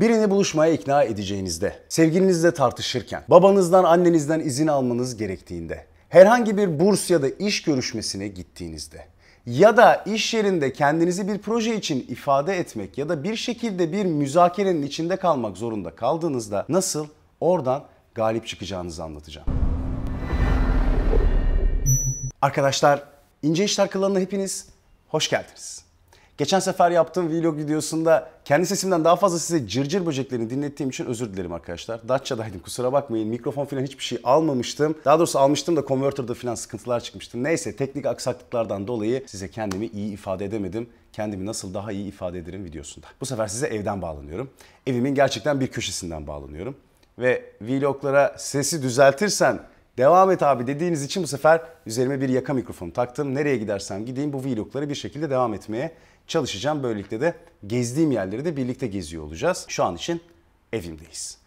Birini buluşmaya ikna edeceğinizde, sevgilinizle tartışırken, babanızdan annenizden izin almanız gerektiğinde, herhangi bir burs ya da iş görüşmesine gittiğinizde ya da iş yerinde kendinizi bir proje için ifade etmek ya da bir şekilde bir müzakerenin içinde kalmak zorunda kaldığınızda nasıl oradan galip çıkacağınızı anlatacağım. Arkadaşlar İnce İşler Kılığına hepiniz hoş geldiniz. Geçen sefer yaptığım vlog videosunda kendi sesimden daha fazla size cırcır böceklerini dinlettiğim için özür dilerim arkadaşlar. Datça'daydım kusura bakmayın. Mikrofon falan hiçbir şey almamıştım. Daha doğrusu almıştım da konverterde falan sıkıntılar çıkmıştı. Neyse teknik aksaklıklardan dolayı size kendimi iyi ifade edemedim. Kendimi nasıl daha iyi ifade ederim videosunda. Bu sefer size evden bağlanıyorum. Evimin gerçekten bir köşesinden bağlanıyorum. Ve vloglara sesi düzeltirsen Devam et abi dediğiniz için bu sefer üzerime bir yaka mikrofonu taktım. Nereye gidersem gideyim bu vlogları bir şekilde devam etmeye çalışacağım. Böylelikle de gezdiğim yerleri de birlikte geziyor olacağız. Şu an için evimdeyiz.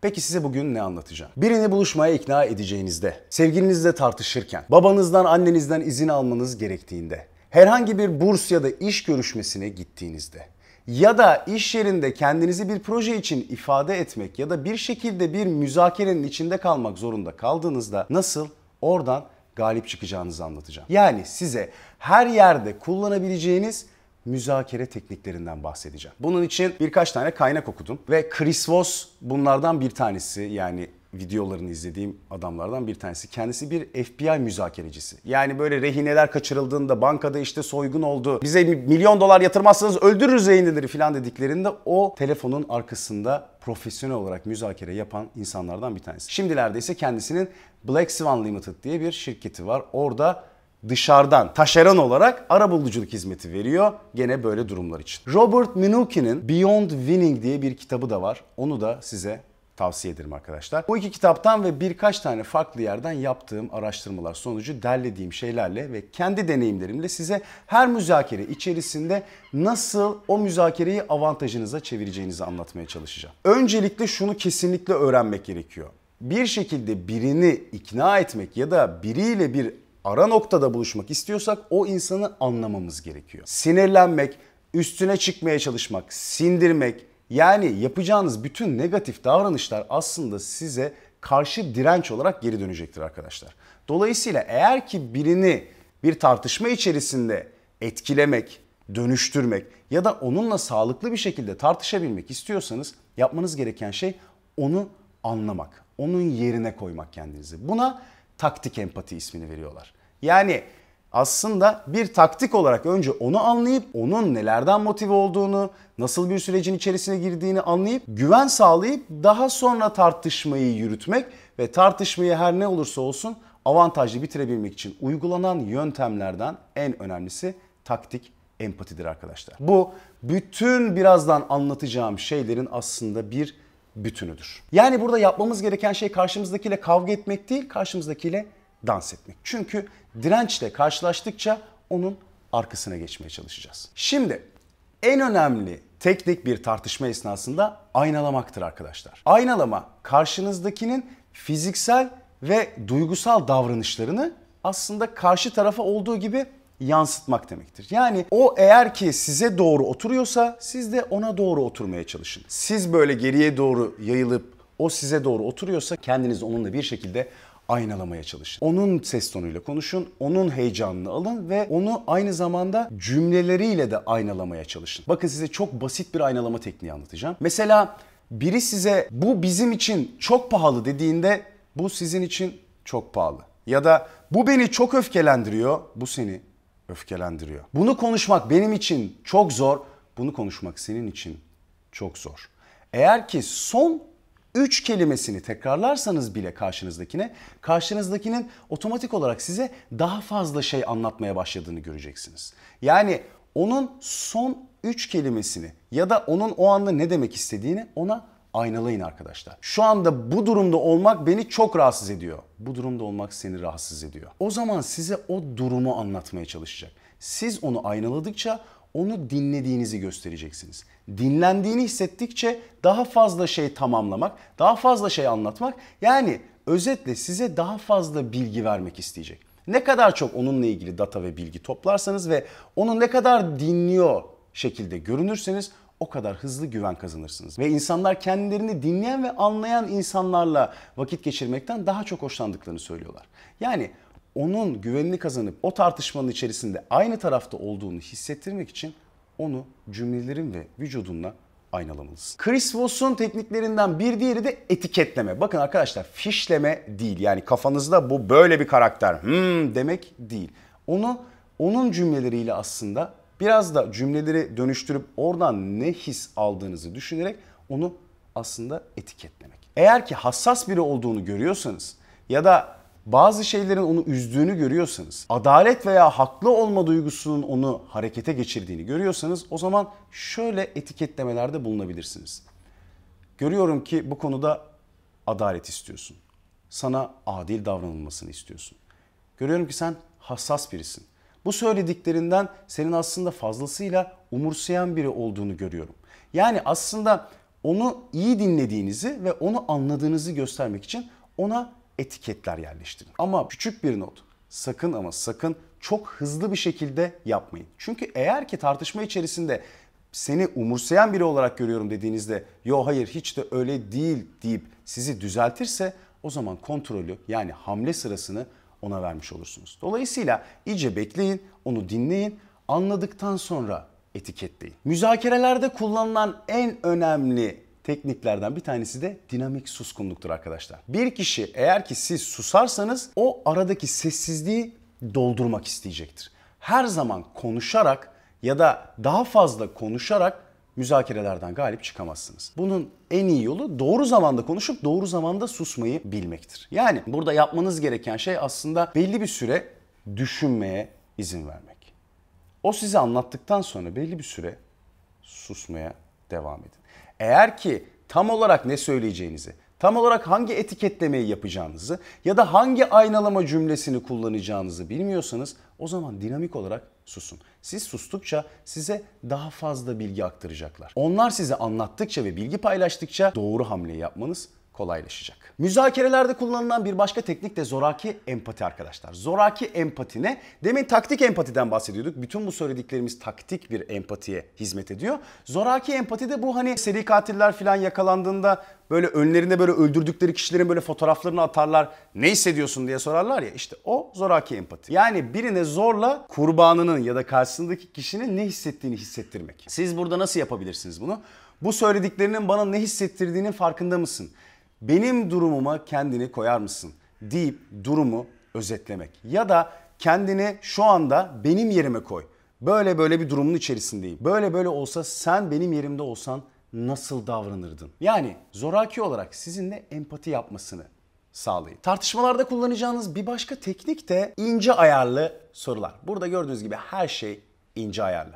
Peki size bugün ne anlatacağım? Birini buluşmaya ikna edeceğinizde, sevgilinizle tartışırken, babanızdan annenizden izin almanız gerektiğinde, herhangi bir burs ya da iş görüşmesine gittiğinizde ya da iş yerinde kendinizi bir proje için ifade etmek ya da bir şekilde bir müzakerenin içinde kalmak zorunda kaldığınızda nasıl oradan galip çıkacağınızı anlatacağım. Yani size her yerde kullanabileceğiniz müzakere tekniklerinden bahsedeceğim. Bunun için birkaç tane kaynak okudum ve Chris Voss bunlardan bir tanesi yani videolarını izlediğim adamlardan bir tanesi. Kendisi bir FBI müzakerecisi. Yani böyle rehineler kaçırıldığında bankada işte soygun oldu. Bize milyon dolar yatırmazsanız öldürürüz rehineleri falan dediklerinde o telefonun arkasında profesyonel olarak müzakere yapan insanlardan bir tanesi. Şimdilerde ise kendisinin Black Swan Limited diye bir şirketi var. Orada dışarıdan taşeron olarak arabuluculuk hizmeti veriyor gene böyle durumlar için. Robert Minuchin'in Beyond Winning diye bir kitabı da var. Onu da size tavsiye ederim arkadaşlar. Bu iki kitaptan ve birkaç tane farklı yerden yaptığım araştırmalar sonucu derlediğim şeylerle ve kendi deneyimlerimle size her müzakere içerisinde nasıl o müzakereyi avantajınıza çevireceğinizi anlatmaya çalışacağım. Öncelikle şunu kesinlikle öğrenmek gerekiyor. Bir şekilde birini ikna etmek ya da biriyle bir ara noktada buluşmak istiyorsak o insanı anlamamız gerekiyor. Sinirlenmek, üstüne çıkmaya çalışmak, sindirmek yani yapacağınız bütün negatif davranışlar aslında size karşı direnç olarak geri dönecektir arkadaşlar. Dolayısıyla eğer ki birini bir tartışma içerisinde etkilemek, dönüştürmek ya da onunla sağlıklı bir şekilde tartışabilmek istiyorsanız yapmanız gereken şey onu anlamak, onun yerine koymak kendinizi. Buna taktik empati ismini veriyorlar. Yani aslında bir taktik olarak önce onu anlayıp onun nelerden motive olduğunu, nasıl bir sürecin içerisine girdiğini anlayıp güven sağlayıp daha sonra tartışmayı yürütmek ve tartışmayı her ne olursa olsun avantajlı bitirebilmek için uygulanan yöntemlerden en önemlisi taktik empatidir arkadaşlar. Bu bütün birazdan anlatacağım şeylerin aslında bir bütünüdür. Yani burada yapmamız gereken şey karşımızdakiyle kavga etmek değil, karşımızdakiyle dans etmek. Çünkü dirençle karşılaştıkça onun arkasına geçmeye çalışacağız. Şimdi en önemli teknik bir tartışma esnasında aynalamaktır arkadaşlar. Aynalama karşınızdakinin fiziksel ve duygusal davranışlarını aslında karşı tarafa olduğu gibi yansıtmak demektir. Yani o eğer ki size doğru oturuyorsa siz de ona doğru oturmaya çalışın. Siz böyle geriye doğru yayılıp o size doğru oturuyorsa kendiniz onunla bir şekilde aynalamaya çalışın. Onun ses tonuyla konuşun, onun heyecanını alın ve onu aynı zamanda cümleleriyle de aynalamaya çalışın. Bakın size çok basit bir aynalama tekniği anlatacağım. Mesela biri size bu bizim için çok pahalı dediğinde bu sizin için çok pahalı. Ya da bu beni çok öfkelendiriyor, bu seni öfkelendiriyor. Bunu konuşmak benim için çok zor. Bunu konuşmak senin için çok zor. Eğer ki son üç kelimesini tekrarlarsanız bile karşınızdakine, karşınızdakinin otomatik olarak size daha fazla şey anlatmaya başladığını göreceksiniz. Yani onun son üç kelimesini ya da onun o anda ne demek istediğini ona aynalayın arkadaşlar. Şu anda bu durumda olmak beni çok rahatsız ediyor. Bu durumda olmak seni rahatsız ediyor. O zaman size o durumu anlatmaya çalışacak. Siz onu aynaladıkça onu dinlediğinizi göstereceksiniz. Dinlendiğini hissettikçe daha fazla şey tamamlamak, daha fazla şey anlatmak yani özetle size daha fazla bilgi vermek isteyecek. Ne kadar çok onunla ilgili data ve bilgi toplarsanız ve onu ne kadar dinliyor şekilde görünürseniz o kadar hızlı güven kazanırsınız. Ve insanlar kendilerini dinleyen ve anlayan insanlarla vakit geçirmekten daha çok hoşlandıklarını söylüyorlar. Yani onun güvenini kazanıp o tartışmanın içerisinde aynı tarafta olduğunu hissettirmek için onu cümlelerin ve vücudunla aynalamalısın. Chris Voss'un tekniklerinden bir diğeri de etiketleme. Bakın arkadaşlar fişleme değil. Yani kafanızda bu böyle bir karakter hmm demek değil. Onu onun cümleleriyle aslında Biraz da cümleleri dönüştürüp oradan ne his aldığınızı düşünerek onu aslında etiketlemek. Eğer ki hassas biri olduğunu görüyorsanız ya da bazı şeylerin onu üzdüğünü görüyorsanız, adalet veya haklı olma duygusunun onu harekete geçirdiğini görüyorsanız o zaman şöyle etiketlemelerde bulunabilirsiniz. Görüyorum ki bu konuda adalet istiyorsun. Sana adil davranılmasını istiyorsun. Görüyorum ki sen hassas birisin. Bu söylediklerinden senin aslında fazlasıyla umursayan biri olduğunu görüyorum. Yani aslında onu iyi dinlediğinizi ve onu anladığınızı göstermek için ona etiketler yerleştirin. Ama küçük bir not. Sakın ama sakın çok hızlı bir şekilde yapmayın. Çünkü eğer ki tartışma içerisinde seni umursayan biri olarak görüyorum dediğinizde yo hayır hiç de öyle değil deyip sizi düzeltirse o zaman kontrolü yani hamle sırasını ona vermiş olursunuz. Dolayısıyla iyice bekleyin, onu dinleyin, anladıktan sonra etiketleyin. Müzakerelerde kullanılan en önemli tekniklerden bir tanesi de dinamik suskunluktur arkadaşlar. Bir kişi eğer ki siz susarsanız o aradaki sessizliği doldurmak isteyecektir. Her zaman konuşarak ya da daha fazla konuşarak müzakerelerden galip çıkamazsınız. Bunun en iyi yolu doğru zamanda konuşup doğru zamanda susmayı bilmektir. Yani burada yapmanız gereken şey aslında belli bir süre düşünmeye izin vermek. O size anlattıktan sonra belli bir süre susmaya devam edin. Eğer ki tam olarak ne söyleyeceğinizi, tam olarak hangi etiketlemeyi yapacağınızı ya da hangi aynalama cümlesini kullanacağınızı bilmiyorsanız o zaman dinamik olarak susun. Siz sustukça size daha fazla bilgi aktaracaklar. Onlar size anlattıkça ve bilgi paylaştıkça doğru hamle yapmanız kolaylaşacak. Müzakerelerde kullanılan bir başka teknik de zoraki empati arkadaşlar. Zoraki empati ne? Demin taktik empatiden bahsediyorduk. Bütün bu söylediklerimiz taktik bir empatiye hizmet ediyor. Zoraki empati de bu hani seri katiller falan yakalandığında böyle önlerinde böyle öldürdükleri kişilerin böyle fotoğraflarını atarlar. Ne hissediyorsun diye sorarlar ya işte o zoraki empati. Yani birine zorla kurbanının ya da karşısındaki kişinin ne hissettiğini hissettirmek. Siz burada nasıl yapabilirsiniz bunu? Bu söylediklerinin bana ne hissettirdiğinin farkında mısın? benim durumuma kendini koyar mısın deyip durumu özetlemek ya da kendini şu anda benim yerime koy. Böyle böyle bir durumun içerisindeyim. Böyle böyle olsa sen benim yerimde olsan nasıl davranırdın? Yani zoraki olarak sizinle empati yapmasını sağlayın. Tartışmalarda kullanacağınız bir başka teknik de ince ayarlı sorular. Burada gördüğünüz gibi her şey ince ayarlı.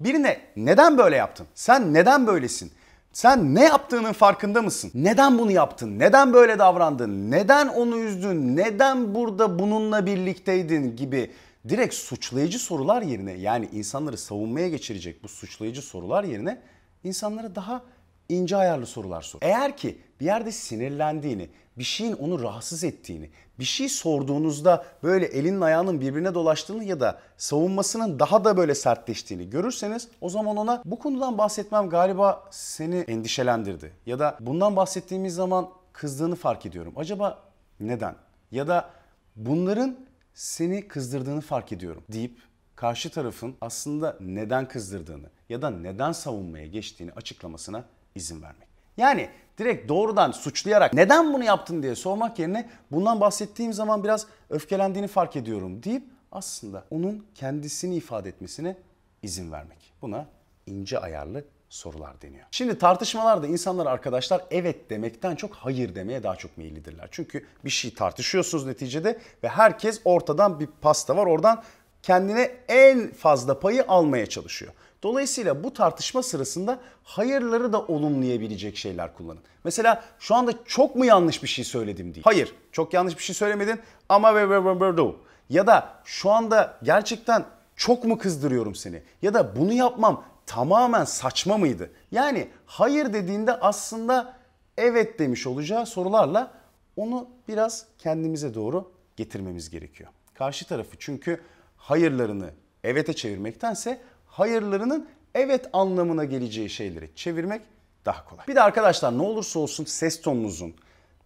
Birine neden böyle yaptın? Sen neden böylesin? Sen ne yaptığının farkında mısın? Neden bunu yaptın? Neden böyle davrandın? Neden onu üzdün? Neden burada bununla birlikteydin gibi direkt suçlayıcı sorular yerine yani insanları savunmaya geçirecek bu suçlayıcı sorular yerine insanlara daha ince ayarlı sorular sor. Eğer ki bir yerde sinirlendiğini, bir şeyin onu rahatsız ettiğini, bir şey sorduğunuzda böyle elinin ayağının birbirine dolaştığını ya da savunmasının daha da böyle sertleştiğini görürseniz o zaman ona bu konudan bahsetmem galiba seni endişelendirdi ya da bundan bahsettiğimiz zaman kızdığını fark ediyorum. Acaba neden? Ya da bunların seni kızdırdığını fark ediyorum deyip karşı tarafın aslında neden kızdırdığını ya da neden savunmaya geçtiğini açıklamasına izin vermek. Yani direkt doğrudan suçlayarak neden bunu yaptın diye sormak yerine bundan bahsettiğim zaman biraz öfkelendiğini fark ediyorum deyip aslında onun kendisini ifade etmesine izin vermek. Buna ince ayarlı sorular deniyor. Şimdi tartışmalarda insanlar arkadaşlar evet demekten çok hayır demeye daha çok meyillidirler. Çünkü bir şey tartışıyorsunuz neticede ve herkes ortadan bir pasta var oradan kendine en fazla payı almaya çalışıyor. Dolayısıyla bu tartışma sırasında hayırları da olumlayabilecek şeyler kullanın. Mesela şu anda çok mu yanlış bir şey söyledim diye. Hayır, çok yanlış bir şey söylemedin ama ve ve ve ve ya da şu anda gerçekten çok mu kızdırıyorum seni? Ya da bunu yapmam tamamen saçma mıydı? Yani hayır dediğinde aslında evet demiş olacağı sorularla onu biraz kendimize doğru getirmemiz gerekiyor. Karşı tarafı çünkü hayırlarını evete çevirmektense hayırlarının evet anlamına geleceği şeyleri çevirmek daha kolay. Bir de arkadaşlar ne olursa olsun ses tonunuzun,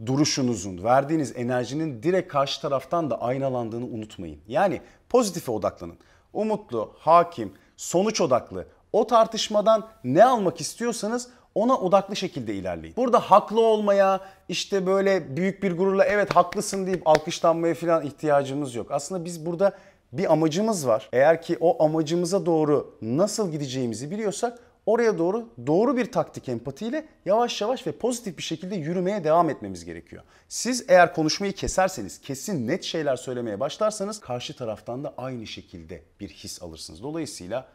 duruşunuzun, verdiğiniz enerjinin direkt karşı taraftan da aynalandığını unutmayın. Yani pozitife odaklanın. Umutlu, hakim, sonuç odaklı, o tartışmadan ne almak istiyorsanız ona odaklı şekilde ilerleyin. Burada haklı olmaya, işte böyle büyük bir gururla evet haklısın deyip alkışlanmaya falan ihtiyacımız yok. Aslında biz burada bir amacımız var. Eğer ki o amacımıza doğru nasıl gideceğimizi biliyorsak oraya doğru doğru bir taktik empatiyle yavaş yavaş ve pozitif bir şekilde yürümeye devam etmemiz gerekiyor. Siz eğer konuşmayı keserseniz, kesin net şeyler söylemeye başlarsanız karşı taraftan da aynı şekilde bir his alırsınız. Dolayısıyla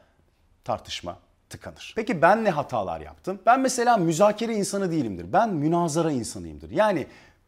tartışma tıkanır. Peki ben ne hatalar yaptım? Ben mesela müzakere insanı değilimdir. Ben münazara insanıyımdır. Yani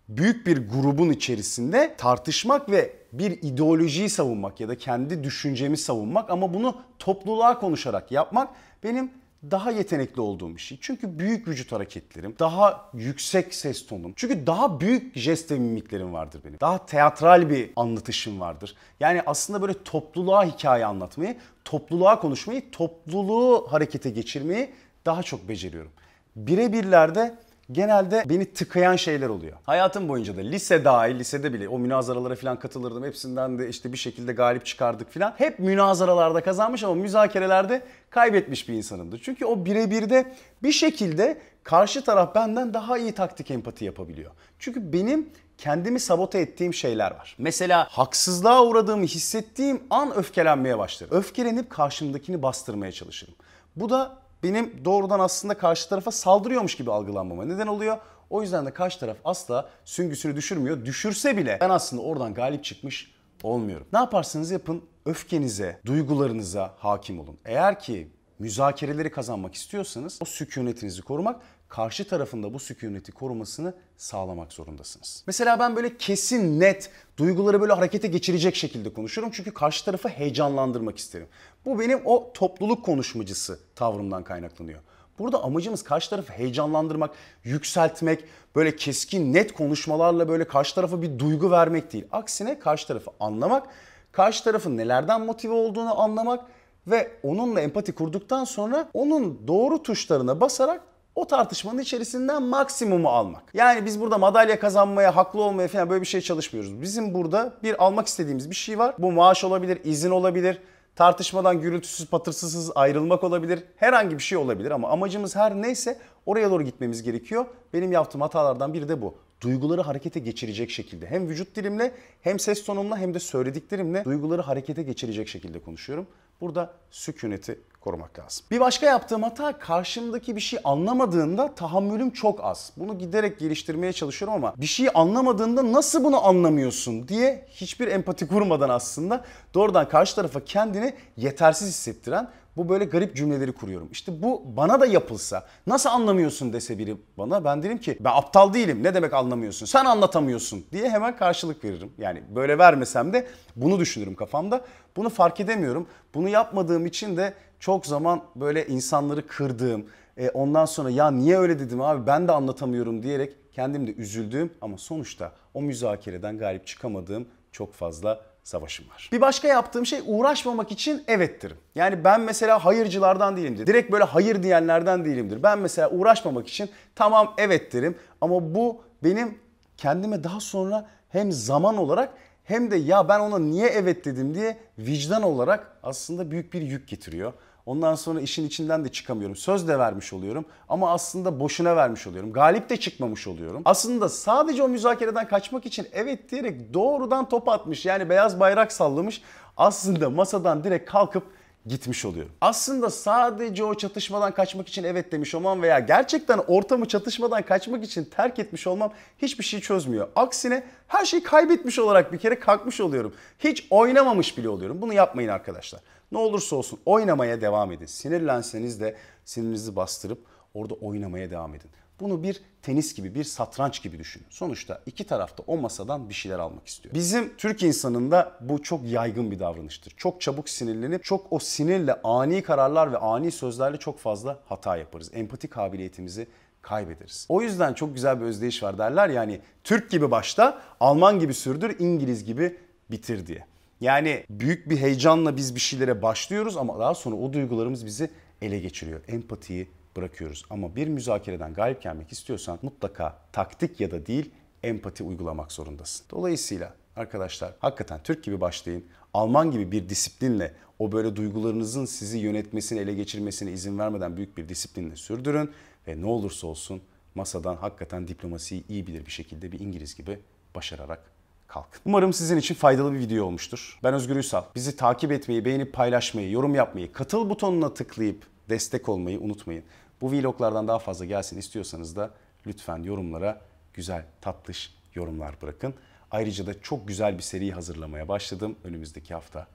büyük bir grubun içerisinde tartışmak ve bir ideolojiyi savunmak ya da kendi düşüncemi savunmak ama bunu topluluğa konuşarak yapmak benim daha yetenekli olduğum bir şey. Çünkü büyük vücut hareketlerim, daha yüksek ses tonum. Çünkü daha büyük jest ve mimiklerim vardır benim. Daha teatral bir anlatışım vardır. Yani aslında böyle topluluğa hikaye anlatmayı, topluluğa konuşmayı, topluluğu harekete geçirmeyi daha çok beceriyorum. Birebirlerde genelde beni tıkayan şeyler oluyor. Hayatım boyunca da lise dahil, lisede bile o münazaralara falan katılırdım. Hepsinden de işte bir şekilde galip çıkardık falan. Hep münazaralarda kazanmış ama müzakerelerde kaybetmiş bir insanımdı. Çünkü o birebirde bir şekilde karşı taraf benden daha iyi taktik empati yapabiliyor. Çünkü benim kendimi sabote ettiğim şeyler var. Mesela haksızlığa uğradığımı hissettiğim an öfkelenmeye başlarım. Öfkelenip karşımdakini bastırmaya çalışırım. Bu da benim doğrudan aslında karşı tarafa saldırıyormuş gibi algılanmama neden oluyor. O yüzden de karşı taraf asla süngüsünü düşürmüyor. Düşürse bile ben aslında oradan galip çıkmış olmuyorum. Ne yaparsanız yapın öfkenize, duygularınıza hakim olun. Eğer ki müzakereleri kazanmak istiyorsanız o sükunetinizi korumak, karşı tarafında bu sükuneti korumasını sağlamak zorundasınız. Mesela ben böyle kesin net duyguları böyle harekete geçirecek şekilde konuşuyorum çünkü karşı tarafı heyecanlandırmak isterim. Bu benim o topluluk konuşmacısı tavrımdan kaynaklanıyor. Burada amacımız karşı tarafı heyecanlandırmak, yükseltmek, böyle keskin net konuşmalarla böyle karşı tarafa bir duygu vermek değil. Aksine karşı tarafı anlamak, karşı tarafın nelerden motive olduğunu anlamak ve onunla empati kurduktan sonra onun doğru tuşlarına basarak o tartışmanın içerisinden maksimumu almak. Yani biz burada madalya kazanmaya, haklı olmaya falan böyle bir şey çalışmıyoruz. Bizim burada bir almak istediğimiz bir şey var. Bu maaş olabilir, izin olabilir, Tartışmadan gürültüsüz patırsızsız ayrılmak olabilir. Herhangi bir şey olabilir ama amacımız her neyse oraya doğru gitmemiz gerekiyor. Benim yaptığım hatalardan biri de bu. Duyguları harekete geçirecek şekilde hem vücut dilimle hem ses tonumla hem de söylediklerimle duyguları harekete geçirecek şekilde konuşuyorum. Burada sükûneti korumak lazım. Bir başka yaptığım hata karşımdaki bir şey anlamadığında tahammülüm çok az. Bunu giderek geliştirmeye çalışıyorum ama bir şey anlamadığında nasıl bunu anlamıyorsun diye hiçbir empati kurmadan aslında doğrudan karşı tarafa kendini yetersiz hissettiren bu böyle garip cümleleri kuruyorum. İşte bu bana da yapılsa nasıl anlamıyorsun dese biri bana ben derim ki ben aptal değilim ne demek anlamıyorsun sen anlatamıyorsun diye hemen karşılık veririm. Yani böyle vermesem de bunu düşünürüm kafamda. Bunu fark edemiyorum. Bunu yapmadığım için de çok zaman böyle insanları kırdığım, e, ondan sonra ya niye öyle dedim abi ben de anlatamıyorum diyerek kendim de üzüldüğüm ama sonuçta o müzakereden galip çıkamadığım çok fazla savaşım var. Bir başka yaptığım şey uğraşmamak için evettirim. Yani ben mesela hayırcılardan değilimdir. Direkt böyle hayır diyenlerden değilimdir. Ben mesela uğraşmamak için tamam evet derim ama bu benim kendime daha sonra hem zaman olarak hem de ya ben ona niye evet dedim diye vicdan olarak aslında büyük bir yük getiriyor. Ondan sonra işin içinden de çıkamıyorum. Söz de vermiş oluyorum ama aslında boşuna vermiş oluyorum. Galip de çıkmamış oluyorum. Aslında sadece o müzakereden kaçmak için evet diyerek doğrudan top atmış. Yani beyaz bayrak sallamış. Aslında masadan direkt kalkıp gitmiş oluyor. Aslında sadece o çatışmadan kaçmak için evet demiş olmam veya gerçekten ortamı çatışmadan kaçmak için terk etmiş olmam hiçbir şey çözmüyor. Aksine her şeyi kaybetmiş olarak bir kere kalkmış oluyorum. Hiç oynamamış bile oluyorum. Bunu yapmayın arkadaşlar. Ne olursa olsun oynamaya devam edin. Sinirlenseniz de sinirinizi bastırıp orada oynamaya devam edin. Bunu bir tenis gibi, bir satranç gibi düşünün. Sonuçta iki tarafta o masadan bir şeyler almak istiyor. Bizim Türk insanında bu çok yaygın bir davranıştır. Çok çabuk sinirlenip çok o sinirle ani kararlar ve ani sözlerle çok fazla hata yaparız. Empati kabiliyetimizi kaybederiz. O yüzden çok güzel bir özdeyiş var derler yani Türk gibi başta, Alman gibi sürdür, İngiliz gibi bitir diye. Yani büyük bir heyecanla biz bir şeylere başlıyoruz ama daha sonra o duygularımız bizi ele geçiriyor. Empatiyi bırakıyoruz. Ama bir müzakereden galip gelmek istiyorsan mutlaka taktik ya da değil empati uygulamak zorundasın. Dolayısıyla arkadaşlar hakikaten Türk gibi başlayın. Alman gibi bir disiplinle o böyle duygularınızın sizi yönetmesini, ele geçirmesine izin vermeden büyük bir disiplinle sürdürün ve ne olursa olsun masadan hakikaten diplomasiyi iyi bilir bir şekilde bir İngiliz gibi başararak kalkın. Umarım sizin için faydalı bir video olmuştur. Ben Özgür Üysal. Bizi takip etmeyi, beğenip paylaşmayı, yorum yapmayı, katıl butonuna tıklayıp destek olmayı unutmayın. Bu vloglardan daha fazla gelsin istiyorsanız da lütfen yorumlara güzel, tatlış yorumlar bırakın. Ayrıca da çok güzel bir seri hazırlamaya başladım. Önümüzdeki hafta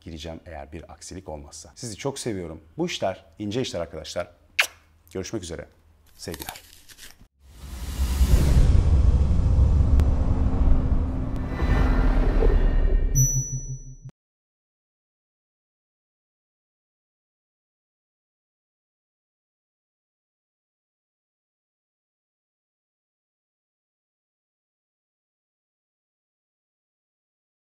gireceğim eğer bir aksilik olmazsa. Sizi çok seviyorum. Bu işler ince işler arkadaşlar. Görüşmek üzere. Sevgiler.